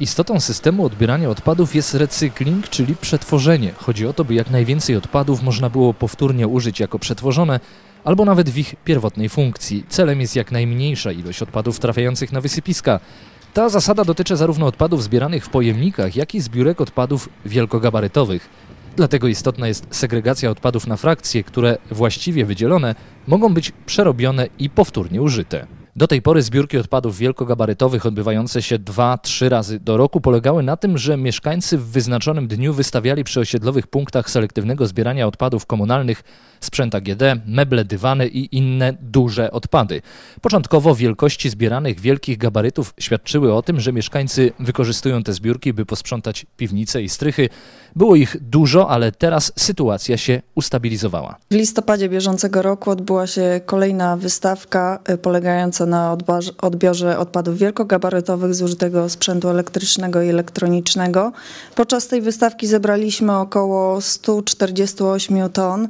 Istotą systemu odbierania odpadów jest recykling, czyli przetworzenie. Chodzi o to, by jak najwięcej odpadów można było powtórnie użyć jako przetworzone, albo nawet w ich pierwotnej funkcji. Celem jest jak najmniejsza ilość odpadów trafiających na wysypiska. Ta zasada dotyczy zarówno odpadów zbieranych w pojemnikach, jak i zbiórek odpadów wielkogabarytowych. Dlatego istotna jest segregacja odpadów na frakcje, które właściwie wydzielone mogą być przerobione i powtórnie użyte. Do tej pory zbiórki odpadów wielkogabarytowych odbywające się 2-3 razy do roku polegały na tym, że mieszkańcy w wyznaczonym dniu wystawiali przy osiedlowych punktach selektywnego zbierania odpadów komunalnych sprzęt AGD, meble, dywany i inne duże odpady. Początkowo wielkości zbieranych wielkich gabarytów świadczyły o tym, że mieszkańcy wykorzystują te zbiórki, by posprzątać piwnice i strychy. Było ich dużo, ale teraz sytuacja się ustabilizowała. W listopadzie bieżącego roku odbyła się kolejna wystawka y, polegająca na odbiorze odpadów wielkogabarytowych, zużytego sprzętu elektrycznego i elektronicznego. Podczas tej wystawki zebraliśmy około 148 ton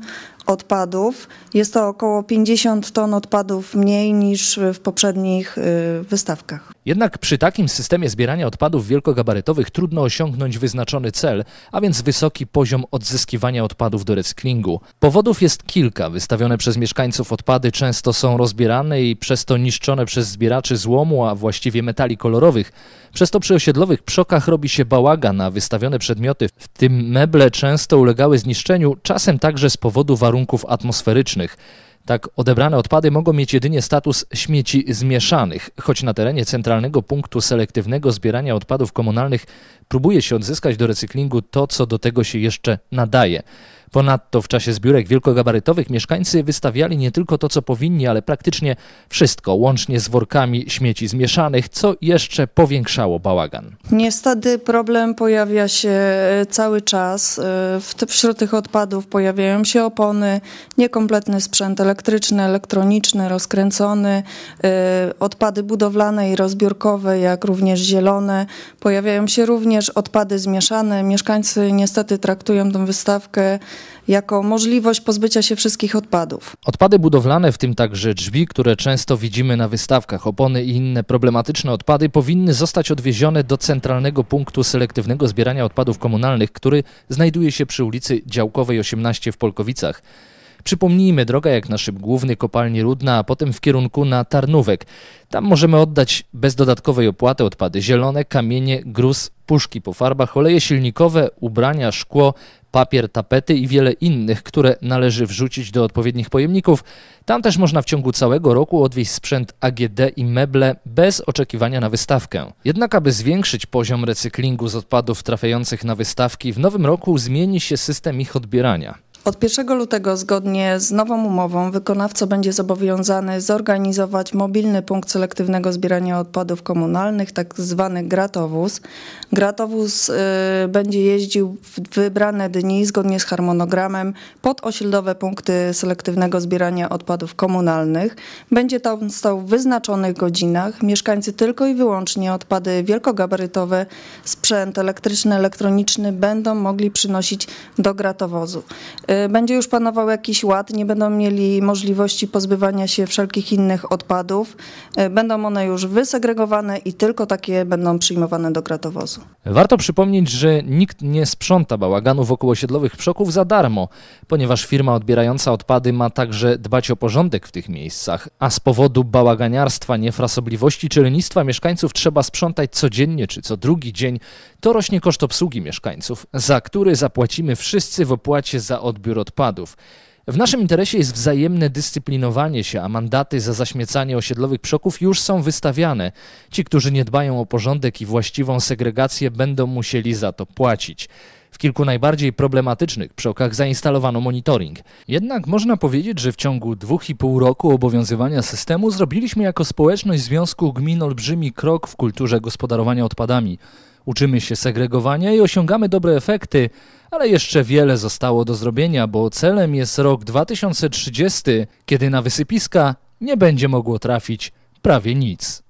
odpadów. Jest to około 50 ton odpadów mniej niż w poprzednich y, wystawkach. Jednak przy takim systemie zbierania odpadów wielkogabarytowych trudno osiągnąć wyznaczony cel, a więc wysoki poziom odzyskiwania odpadów do recyklingu. Powodów jest kilka. Wystawione przez mieszkańców odpady często są rozbierane i przez to niszczone przez zbieraczy złomu, a właściwie metali kolorowych. Przez to przy osiedlowych przokach robi się bałagan, a wystawione przedmioty, w tym meble, często ulegały zniszczeniu, czasem także z powodu warunków warunków atmosferycznych. Tak odebrane odpady mogą mieć jedynie status śmieci zmieszanych, choć na terenie Centralnego Punktu Selektywnego Zbierania Odpadów Komunalnych próbuje się odzyskać do recyklingu to, co do tego się jeszcze nadaje. Ponadto w czasie zbiórek wielkogabarytowych mieszkańcy wystawiali nie tylko to, co powinni, ale praktycznie wszystko, łącznie z workami śmieci zmieszanych, co jeszcze powiększało bałagan. Niestety problem pojawia się e, cały czas. E, wśród tych odpadów pojawiają się opony, niekompletny sprzęt elektryczny, elektroniczny, rozkręcony, e, odpady budowlane i rozbiórkowe, jak również zielone. Pojawiają się również również odpady zmieszane. Mieszkańcy niestety traktują tę wystawkę jako możliwość pozbycia się wszystkich odpadów. Odpady budowlane, w tym także drzwi, które często widzimy na wystawkach, opony i inne problematyczne odpady, powinny zostać odwiezione do centralnego punktu selektywnego zbierania odpadów komunalnych, który znajduje się przy ulicy Działkowej 18 w Polkowicach. Przypomnijmy, droga jak na szyb główny kopalni Rudna, a potem w kierunku na Tarnówek. Tam możemy oddać bez dodatkowej opłaty odpady zielone, kamienie, gruz, puszki po farbach, oleje silnikowe, ubrania, szkło, papier, tapety i wiele innych, które należy wrzucić do odpowiednich pojemników. Tam też można w ciągu całego roku odwieźć sprzęt AGD i meble bez oczekiwania na wystawkę. Jednak aby zwiększyć poziom recyklingu z odpadów trafiających na wystawki, w nowym roku zmieni się system ich odbierania. Od 1 lutego, zgodnie z nową umową, wykonawca będzie zobowiązany zorganizować mobilny punkt selektywnego zbierania odpadów komunalnych, tak zwany gratowóz. Gratowóz y, będzie jeździł w wybrane dni, zgodnie z harmonogramem, pod osiedlowe punkty selektywnego zbierania odpadów komunalnych. Będzie tam stał w wyznaczonych godzinach. Mieszkańcy tylko i wyłącznie odpady wielkogabarytowe z sprzęt elektryczny, elektroniczny będą mogli przynosić do gratowozu. Y, będzie już panował jakiś ład, nie będą mieli możliwości pozbywania się wszelkich innych odpadów. Y, będą one już wysegregowane i tylko takie będą przyjmowane do gratowozu. Warto przypomnieć, że nikt nie sprząta bałaganów wokół osiedlowych przoków za darmo, ponieważ firma odbierająca odpady ma także dbać o porządek w tych miejscach, a z powodu bałaganiarstwa, niefrasobliwości czy lenistwa mieszkańców trzeba sprzątać codziennie czy co drugi dzień, to rośnie koszt obsługi mieszkańców, za który zapłacimy wszyscy w opłacie za odbiór odpadów. W naszym interesie jest wzajemne dyscyplinowanie się, a mandaty za zaśmiecanie osiedlowych przoków już są wystawiane. Ci, którzy nie dbają o porządek i właściwą segregację, będą musieli za to płacić. W kilku najbardziej problematycznych przokach zainstalowano monitoring. Jednak można powiedzieć, że w ciągu dwóch i pół roku obowiązywania systemu zrobiliśmy jako społeczność Związku Gmin olbrzymi krok w kulturze gospodarowania odpadami. Uczymy się segregowania i osiągamy dobre efekty, ale jeszcze wiele zostało do zrobienia, bo celem jest rok 2030, kiedy na wysypiska nie będzie mogło trafić prawie nic.